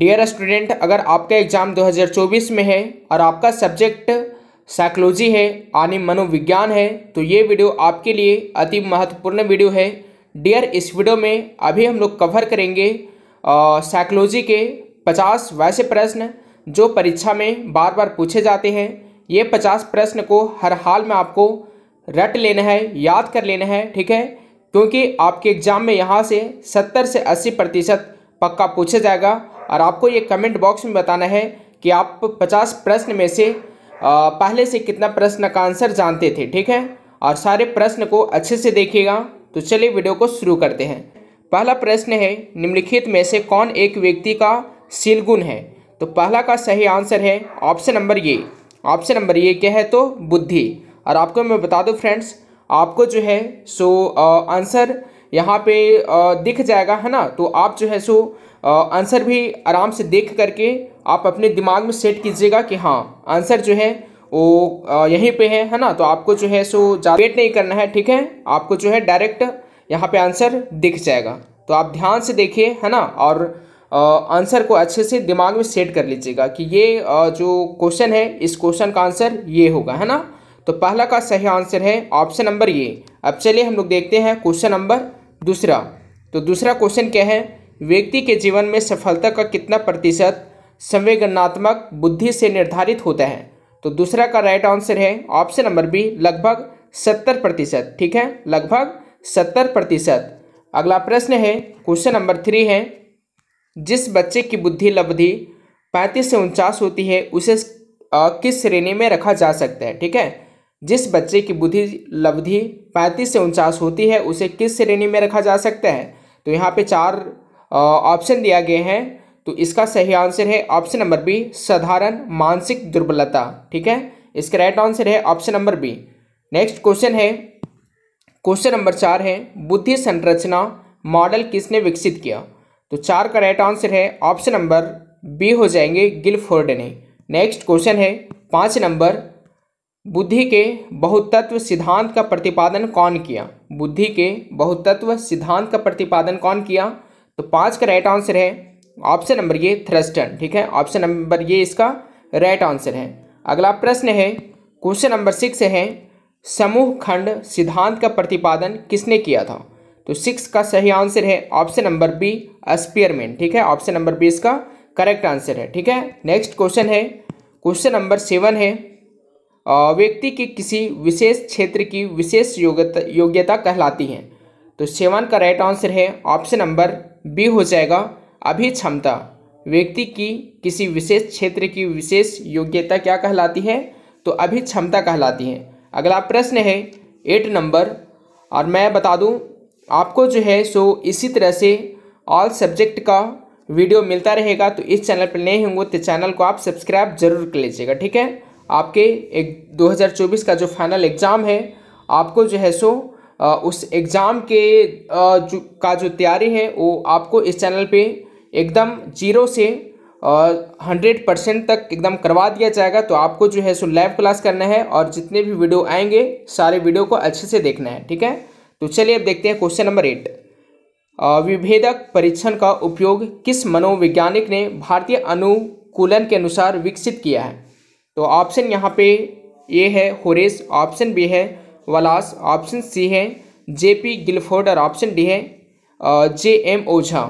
dear student अगर आपका exam 2024 में है और आपका सब्जेक्ट साइकोलॉजी है यानी मनोविज्ञान है तो ये वीडियो आपके लिए अति महत्वपूर्ण वीडियो है डियर इस वीडियो में अभी हम लोग कवर करेंगे साइकोलॉजी के 50 वैसे प्रश्न जो परीक्षा में बार बार पूछे जाते हैं ये 50 प्रश्न को हर हाल में आपको रट लेना है याद कर लेना है ठीक है क्योंकि आपके एग्ज़ाम में यहाँ से सत्तर से अस्सी प्रतिशत पक्का पूछा जाएगा और आपको ये कमेंट बॉक्स में बताना है कि आप पचास प्रश्न में से पहले से कितना प्रश्न का आंसर जानते थे ठीक है और सारे प्रश्न को अच्छे से देखिएगा तो चलिए वीडियो को शुरू करते हैं पहला प्रश्न है निम्नलिखित में से कौन एक व्यक्ति का शीलगुण है तो पहला का सही आंसर है ऑप्शन नंबर ये ऑप्शन नंबर ये क्या है तो बुद्धि और आपको मैं बता दूँ फ्रेंड्स आपको जो है सो आंसर यहाँ पे दिख जाएगा है ना तो आप जो है सो आंसर भी आराम से देख करके आप अपने दिमाग में सेट कीजिएगा कि हाँ आंसर जो है वो यहीं पे है है ना तो आपको जो है सो वेट नहीं करना है ठीक है आपको जो है डायरेक्ट यहाँ पे आंसर दिख जाएगा तो आप ध्यान से देखिए है ना और आंसर को अच्छे से दिमाग में सेट कर लीजिएगा कि ये जो क्वेश्चन है इस क्वेश्चन का आंसर ये होगा है ना तो पहला का सही आंसर है ऑप्शन नंबर ये अब चलिए हम लोग देखते हैं क्वेश्चन नंबर दूसरा तो दूसरा क्वेश्चन क्या है व्यक्ति के जीवन में सफलता का कितना प्रतिशत संवेदनात्मक बुद्धि से निर्धारित होता है तो दूसरा का राइट आंसर है ऑप्शन नंबर बी लगभग सत्तर प्रतिशत ठीक है लगभग सत्तर प्रतिशत अगला प्रश्न है क्वेश्चन नंबर थ्री है जिस बच्चे की बुद्धि लब्धि पैंतीस से उनचास होती है उसे आ, किस श्रेणी में रखा जा सकता है ठीक है जिस बच्चे की बुद्धि लब्धि पैंतीस से उनचास होती है उसे किस श्रेणी में रखा जा सकता है तो यहाँ पे चार ऑप्शन दिया गया है तो इसका सही आंसर है ऑप्शन नंबर बी साधारण मानसिक दुर्बलता ठीक है इसका राइट आंसर है option number B next question है क्वेश्चन नंबर चार है बुद्धि संरचना मॉडल किसने विकसित किया तो चार का राइट आंसर है ऑप्शन नंबर बी हो जाएंगे गिलफोर्ड ने नेक्स्ट क्वेश्चन है पाँच नंबर बुद्धि के बहुतत्व सिद्धांत का प्रतिपादन कौन किया बुद्धि के बहुतत्व सिद्धांत का प्रतिपादन कौन किया तो पाँच का राइट आंसर है ऑप्शन नंबर ये थ्रस्टन ठीक है ऑप्शन नंबर ये इसका राइट आंसर है अगला प्रश्न है क्वेश्चन नंबर सिक्स है समूह खंड सिद्धांत का प्रतिपादन किसने किया था तो सिक्स का सही आंसर है ऑप्शन नंबर बी स्पियरमैन ठीक है ऑप्शन नंबर बी इसका करेक्ट आंसर है ठीक है नेक्स्ट क्वेश्चन है क्वेश्चन नंबर सेवन है व्यक्ति के किसी विशेष क्षेत्र की विशेष योग्यता योग्यता कहलाती हैं तो सेवन का राइट आंसर है ऑप्शन नंबर बी हो जाएगा अभी क्षमता व्यक्ति की किसी विशेष क्षेत्र की विशेष योग्यता क्या कहलाती है तो अभी क्षमता कहलाती है अगला प्रश्न है एट नंबर और मैं बता दूं आपको जो है सो इसी तरह से ऑल सब्जेक्ट का वीडियो मिलता रहेगा तो इस चैनल पर नए होंगे तो चैनल को आप सब्सक्राइब जरूर कर लीजिएगा ठीक है आपके एक 2024 का जो फाइनल एग्ज़ाम है आपको जो है सो उस एग्ज़ाम के जो का जो तैयारी है वो आपको इस चैनल पे एकदम जीरो से हंड्रेड परसेंट तक एकदम करवा दिया जाएगा तो आपको जो है सो लाइव क्लास करना है और जितने भी वीडियो आएंगे सारे वीडियो को अच्छे से देखना है ठीक है तो चलिए अब देखते हैं क्वेश्चन नंबर एट विभेदक परीक्षण का उपयोग किस मनोवैज्ञानिक ने भारतीय अनुकूलन के अनुसार विकसित किया है तो ऑप्शन यहाँ पे ए है होरेस ऑप्शन बी है वलास ऑप्शन सी है जे पी गिलफोर्ड और ऑप्शन डी है जे एम ओझा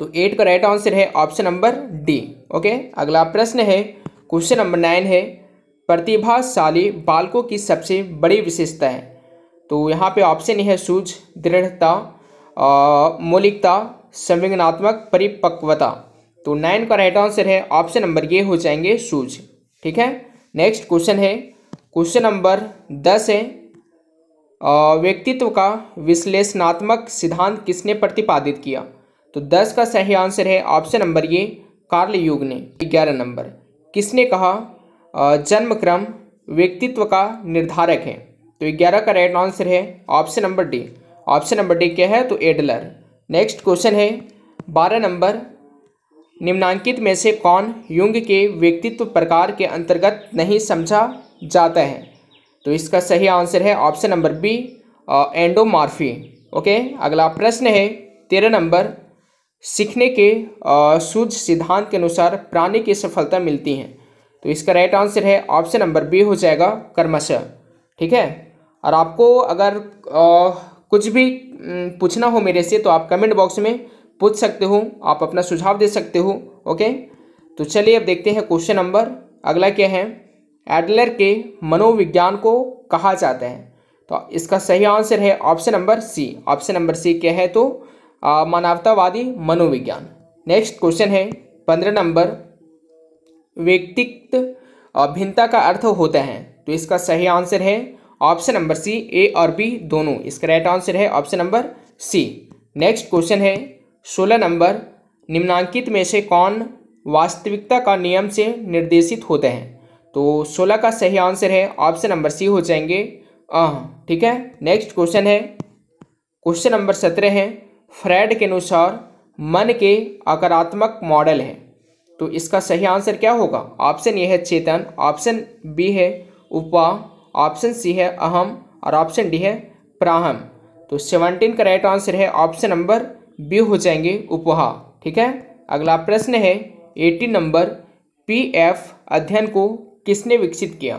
तो एट का राइट आंसर है ऑप्शन नंबर डी ओके अगला प्रश्न है क्वेश्चन नंबर नाइन है प्रतिभाशाली बालकों की सबसे बड़ी विशेषता है तो यहाँ पे ऑप्शन है सूझ दृढ़ता मौलिकता संवेदनात्मक परिपक्वता तो नाइन का राइट आंसर है ऑप्शन नंबर ये हो जाएंगे सूझ ठीक है नेक्स्ट क्वेश्चन है क्वेश्चन नंबर दस है व्यक्तित्व का विश्लेषणात्मक सिद्धांत किसने प्रतिपादित किया तो दस का सही आंसर है ऑप्शन नंबर ये कार्ल युग ने ग्यारह नंबर किसने कहा जन्म क्रम व्यक्तित्व का निर्धारक है तो ग्यारह का राइट आंसर है option number D option number D क्या है तो एडलर नेक्स्ट क्वेश्चन है बारह नंबर निम्नांकित में से कौन युंग के व्यक्तित्व प्रकार के अंतर्गत नहीं समझा जाता है तो इसका सही आंसर है option number B endomorphy okay अगला प्रश्न है तेरह नंबर सीखने के सूझ सिद्धांत के अनुसार प्राणी की सफलता मिलती है तो इसका राइट आंसर है ऑप्शन नंबर बी हो जाएगा कर्मश ठीक है और आपको अगर आ, कुछ भी पूछना हो मेरे से तो आप कमेंट बॉक्स में पूछ सकते हो आप अपना सुझाव दे सकते हो ओके तो चलिए अब देखते हैं क्वेश्चन नंबर अगला क्या है एडलर के मनोविज्ञान को कहा जाता है तो इसका सही आंसर है option number C option number C क्या है तो मानवतावादी मनोविज्ञान नेक्स्ट क्वेश्चन है पंद्रह नंबर व्यक्तित्व भिन्नता का अर्थ होता है तो इसका सही आंसर है ऑप्शन नंबर सी ए और बी दोनों इसका राइट आंसर है option number C next question है सोलह नंबर निम्नांकित में से कौन वास्तविकता का नियम से निर्देशित होते हैं तो सोलह का सही आंसर है ऑप्शन नंबर सी हो जाएंगे आह ठीक है नेक्स्ट क्वेश्चन है क्वेश्चन नंबर सत्रह है फ्रेड के अनुसार मन के आकारात्मक मॉडल है तो इसका सही आंसर क्या होगा ऑप्शन ए है चेतन ऑप्शन बी है उपा ऑप्शन सी है अहम और ऑप्शन डी है प्राहम तो सेवनटीन का राइट आंसर है ऑप्शन नंबर बी हो जाएंगे उपहा ठीक है अगला प्रश्न है एटीन नंबर पी एफ अध्ययन को किसने विकसित किया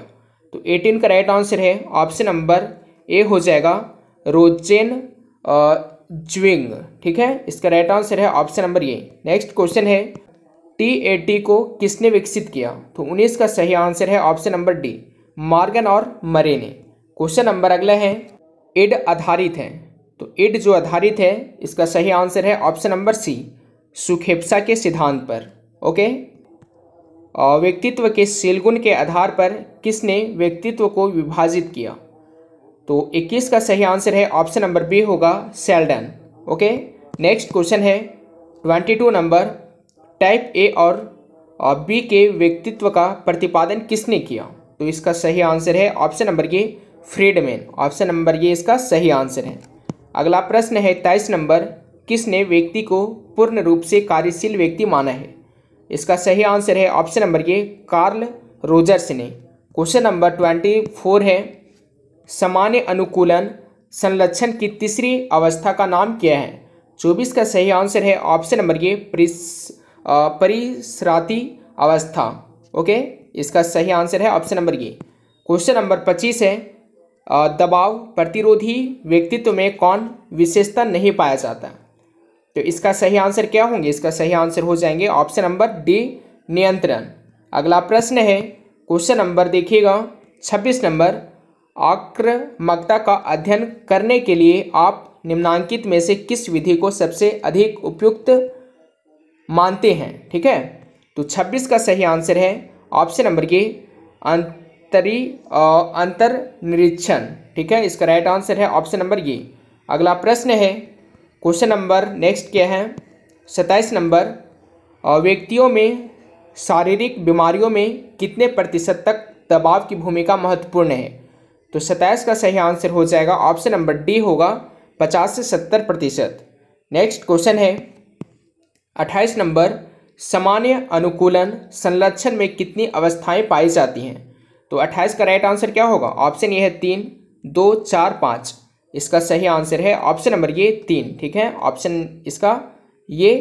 तो एटीन का राइट आंसर है ऑप्शन नंबर ए हो जाएगा रोचेन ज्विंग ठीक है इसका राइट आंसर है option number A next question है टी ए टी को किसने विकसित किया तो उन्नीस का सही आंसर है ऑप्शन नंबर डी मार्गन और मरे ने क्वेश्चन नंबर अगला है एड आधारित है तो इड जो आधारित है इसका सही आंसर है ऑप्शन नंबर सी सुखेप्सा के सिद्धांत पर ओके व्यक्तित्व के सेलगुण के आधार पर किसने व्यक्तित्व को विभाजित किया तो 21 का सही आंसर है ऑप्शन नंबर बी होगा सेल्डन ओके नेक्स्ट क्वेश्चन है 22 नंबर टाइप ए और बी के व्यक्तित्व का प्रतिपादन किसने किया तो इसका सही आंसर है option number A Friedman option number A इसका सही आंसर है अगला प्रश्न है तेईस नंबर किसने व्यक्ति को पूर्ण रूप से कार्यशील व्यक्ति माना है इसका सही आंसर है option number A Carl Rogers ने क्वेश्चन नंबर ट्वेंटी फोर है सामान्य अनुकूलन संरक्षण की तीसरी अवस्था का नाम क्या है चौबीस का सही आंसर है ऑप्शन नंबर ये परिसराती अवस्था ओके इसका सही आंसर है option number A question number पच्चीस है दबाव प्रतिरोधी व्यक्तित्व में कौन विशेषता नहीं पाया जाता तो इसका सही आंसर क्या होंगे इसका सही आंसर हो जाएंगे ऑप्शन नंबर डी नियंत्रण अगला प्रश्न है क्वेश्चन नंबर देखिएगा छब्बीस नंबर आक्रमकता का अध्ययन करने के लिए आप निम्नांकित में से किस विधि को सबसे अधिक उपयुक्त मानते हैं ठीक है तो छब्बीस का सही आंसर है ऑप्शन नंबर के उत्तरी अंतर निरीक्षण ठीक है इसका राइट आंसर है ऑप्शन नंबर ये अगला प्रश्न है क्वेश्चन नंबर नेक्स्ट क्या है सत्ताईस नंबर व्यक्तियों में शारीरिक बीमारियों में कितने प्रतिशत तक दबाव की भूमिका महत्वपूर्ण है तो सत्ताईस का सही आंसर हो जाएगा ऑप्शन नंबर डी होगा पचास से सत्तर प्रतिशत नेक्स्ट क्वेश्चन है अट्ठाईस नंबर सामान्य अनुकूलन संरक्षण में कितनी अवस्थाएं पाई जाती हैं तो अट्ठाईस का राइट आंसर क्या होगा ऑप्शन ये है तीन दो चार पाँच इसका सही आंसर है ऑप्शन नंबर ये तीन ठीक है ऑप्शन इसका ये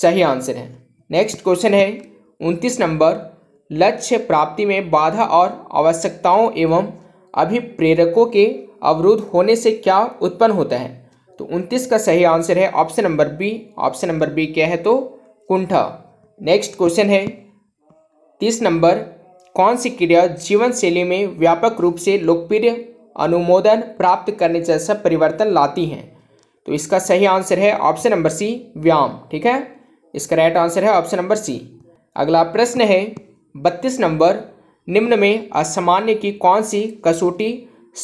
सही आंसर है नेक्स्ट क्वेश्चन है उनतीस नंबर लक्ष्य प्राप्ति में बाधा और आवश्यकताओं एवं अभिप्रेरकों के अवरुद्ध होने से क्या उत्पन्न होता है तो उनतीस का सही आंसर है option number B option number B क्या है तो कुंठा नेक्स्ट क्वेश्चन है तीस नंबर कौन सी क्रिया जीवन शैली में व्यापक रूप से लोकप्रिय अनुमोदन प्राप्त करने जैसा परिवर्तन लाती हैं तो इसका सही आंसर है ऑप्शन नंबर सी व्यायाम ठीक है इसका राइट आंसर है ऑप्शन नंबर सी अगला प्रश्न है बत्तीस नंबर निम्न में असामान्य की कौन सी कसौटी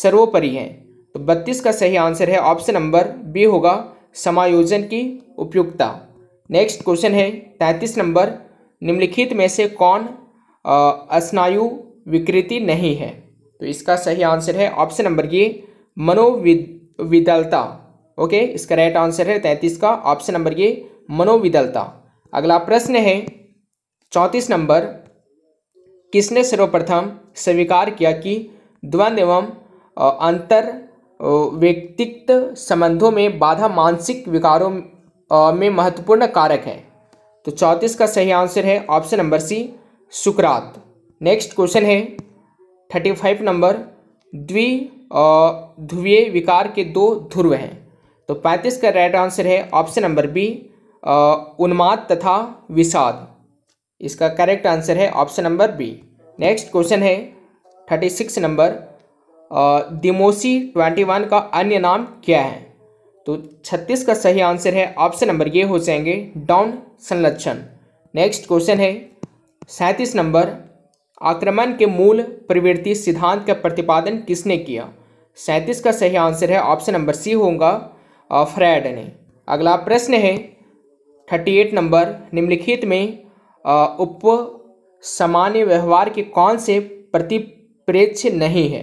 सर्वोपरि है तो बत्तीस का सही आंसर है ऑप्शन नंबर बी होगा समायोजन की उपयुक्तता नेक्स्ट क्वेश्चन है तैंतीस नंबर निम्नलिखित में से कौन स्नायु विकृति नहीं है तो इसका सही आंसर है ऑप्शन नंबर ये मनोविदलता ओके इसका राइट आंसर है तैंतीस का ऑप्शन नंबर ये मनोविदलता अगला प्रश्न है चौंतीस नंबर किसने सर्वप्रथम स्वीकार किया कि द्वंद्व एवं अंतर व्यक्तित्व संबंधों में बाधा मानसिक विकारों में महत्वपूर्ण कारक है तो चौंतीस का सही आंसर है ऑप्शन नंबर सी सुकरात नेक्स्ट क्वेश्चन है थर्टी फाइव नंबर द्वि ध्रुवीय विकार के दो ध्रुव हैं तो पैंतीस का राइट आंसर है ऑप्शन नंबर बी उन्माद तथा विषाद इसका करेक्ट आंसर है option number B next question है थर्टी सिक्स नंबर दिमोसी ट्वेंटी वन का अन्य नाम क्या है तो छत्तीस का सही आंसर है ऑप्शन नंबर ये हो जाएंगे डाउन संलक्षण नेक्स्ट क्वेश्चन है सैंतीस नंबर आक्रमण के मूल प्रवृत्ति सिद्धांत का प्रतिपादन किसने किया सैंतीस का सही आंसर है ऑप्शन नंबर सी होगा फ्रेड ने अगला प्रश्न है थर्टी एट नंबर निम्नलिखित में उप सामान्य व्यवहार के कौन से प्रतिप्रेक्ष्य नहीं है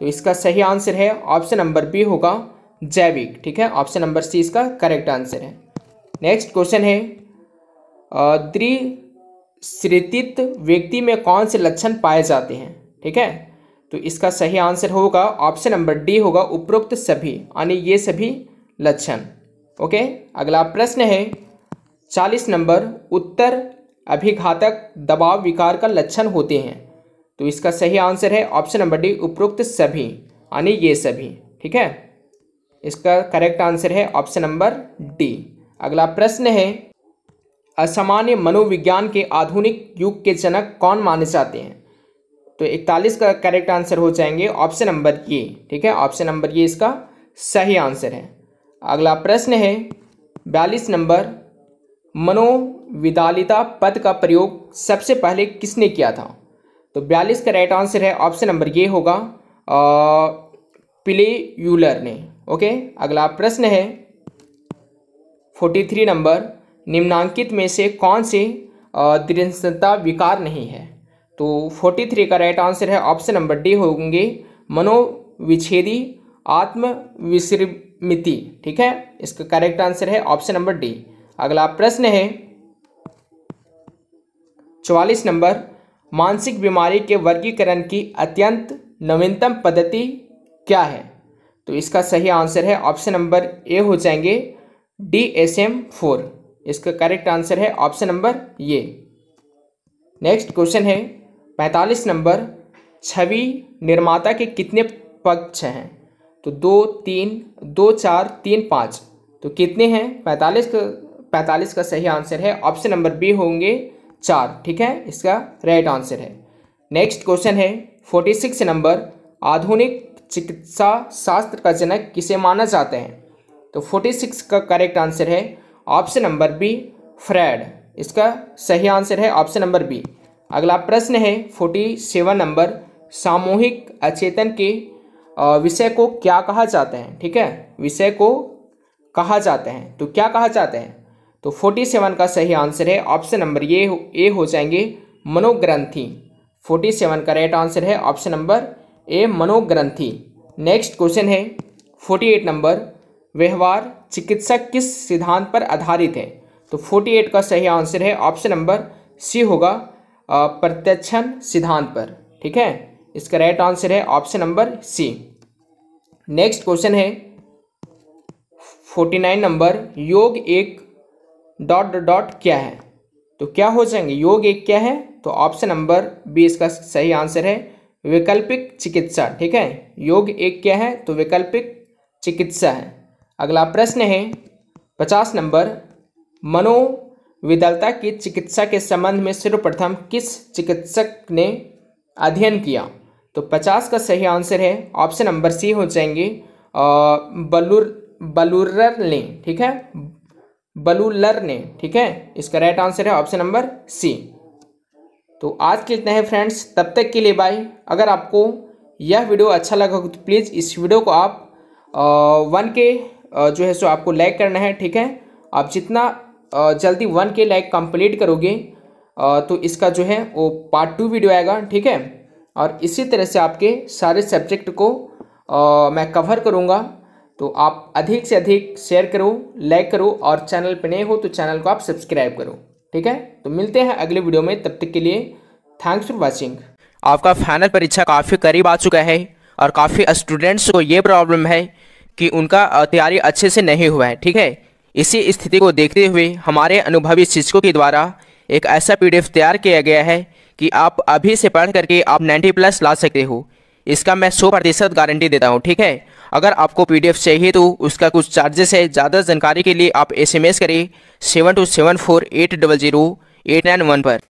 तो इसका सही आंसर है ऑप्शन नंबर बी होगा जैविक ठीक है ऑप्शन नंबर सी इसका करेक्ट आंसर है नेक्स्ट क्वेश्चन है द्वि श्रेतित व्यक्ति में कौन से लक्षण पाए जाते हैं ठीक है तो इसका सही आंसर होगा ऑप्शन नंबर डी होगा उपरोक्त सभी यानी ये सभी लक्षण ओके अगला प्रश्न है चालीस नंबर उत्तर अभिघातक दबाव विकार का लक्षण होते हैं तो इसका सही आंसर है ऑप्शन नंबर डी उपरोक्त सभी यानी ये सभी ठीक है इसका करेक्ट आंसर है ऑप्शन नंबर डी अगला प्रश्न है असामान्य मनोविज्ञान के आधुनिक युग के जनक कौन माने जाते हैं तो इकतालीस का करेक्ट आंसर हो जाएंगे ऑप्शन नंबर ये ठीक है ऑप्शन नंबर ये इसका सही आंसर है अगला प्रश्न है बयालीस नंबर मनोविदालिता पद का प्रयोग सबसे पहले किसने किया था तो बयालीस का राइट आंसर है ऑप्शन नंबर ये होगा पिले यूलर ने ओके अगला प्रश्न है फोर्टी थ्री नंबर निम्नांकित में से कौन से दृढ़ता विकार नहीं है तो फोर्टी थ्री का राइट आंसर है ऑप्शन नंबर डी होंगे मनोविच्छेदी आत्मविश्रमिति ठीक है इसका करेक्ट आंसर है ऑप्शन नंबर डी अगला प्रश्न है चवालीस नंबर मानसिक बीमारी के वर्गीकरण की अत्यंत नवीनतम पद्धति क्या है तो इसका सही आंसर है ऑप्शन नंबर ए हो जाएंगे डी एस एम फोर इसका करेक्ट आंसर है option number A next question है पैंतालीस नंबर छवि निर्माता के कितने पक्ष हैं तो दो तीन दो चार तीन पाँच तो कितने हैं पैंतालीस का पैंतालीस का सही आंसर है ऑप्शन नंबर बी होंगे चार ठीक है इसका राइट आंसर है नेक्स्ट क्वेश्चन है फोर्टी सिक्स नंबर आधुनिक चिकित्सा शास्त्र का जनक किसे माना जाता है तो फोर्टी सिक्स का करेक्ट आंसर है ऑप्शन नंबर बी फ्रेड इसका सही आंसर है ऑप्शन नंबर बी अगला प्रश्न है फोर्टी सेवन नंबर सामूहिक अचेतन के विषय को क्या कहा जाता है ठीक है विषय को कहा जाता है तो क्या कहा जाता है तो फोर्टी सेवन का सही आंसर है ऑप्शन नंबर ये ए हो जाएंगे मनोग्रंथि फोर्टी सेवन का राइट आंसर है ऑप्शन नंबर ए मनोग्रंथि नेक्स्ट क्वेश्चन है फोर्टी एट नंबर व्यवहार चिकित्सा किस सिद्धांत पर आधारित है तो 48 का सही आंसर है ऑप्शन नंबर सी होगा प्रत्यक्षण सिद्धांत पर ठीक है इसका राइट आंसर है option number C next question है 49 नंबर योग एक डॉट डॉट क्या है तो क्या हो जाएंगे योग एक क्या है तो ऑप्शन नंबर बी इसका सही आंसर है वैकल्पिक चिकित्सा ठीक है योग एक क्या है तो वैकल्पिक चिकित्सा है अगला प्रश्न है पचास नंबर मनोविदलता की चिकित्सा के संबंध में सर्वप्रथम किस चिकित्सक ने अध्ययन किया तो पचास का सही आंसर है ऑप्शन नंबर सी हो जाएंगे बलूर बलुरर ने ठीक है बलूलर ने ठीक है इसका राइट आंसर है ऑप्शन नंबर सी तो आज के इतना है फ्रेंड्स तब तक के लिए बाय अगर आपको यह वीडियो अच्छा लगा तो प्लीज़ इस वीडियो को आप वन के जो है सो आपको लाइक करना है ठीक है आप जितना जल्दी वन के लाइक कंप्लीट करोगे तो इसका जो है वो पार्ट टू वीडियो आएगा ठीक है और इसी तरह से आपके सारे सब्जेक्ट को मैं कवर करूँगा तो आप अधिक से अधिक शेयर करो लाइक करो और चैनल पर नए हो तो चैनल को आप सब्सक्राइब करो ठीक है तो मिलते हैं अगले वीडियो में तब तक के लिए थैंक्स फॉर वॉचिंग आपका फाइनल परीक्षा काफ़ी करीब आ चुका है और काफ़ी स्टूडेंट्स को ये प्रॉब्लम है कि उनका तैयारी अच्छे से नहीं हुआ है ठीक है इसी स्थिति को देखते हुए हमारे अनुभवी शिक्षकों के द्वारा एक ऐसा पी तैयार किया गया है कि आप अभी से पढ़ करके आप 90 प्लस ला सकते हो इसका मैं 100 प्रतिशत गारंटी देता हूँ ठीक है अगर आपको पीडीएफ चाहिए तो उसका कुछ चार्जेस है ज़्यादा जानकारी के लिए आप एसएमएस करें seven two seven four eight double zero eight nine one पर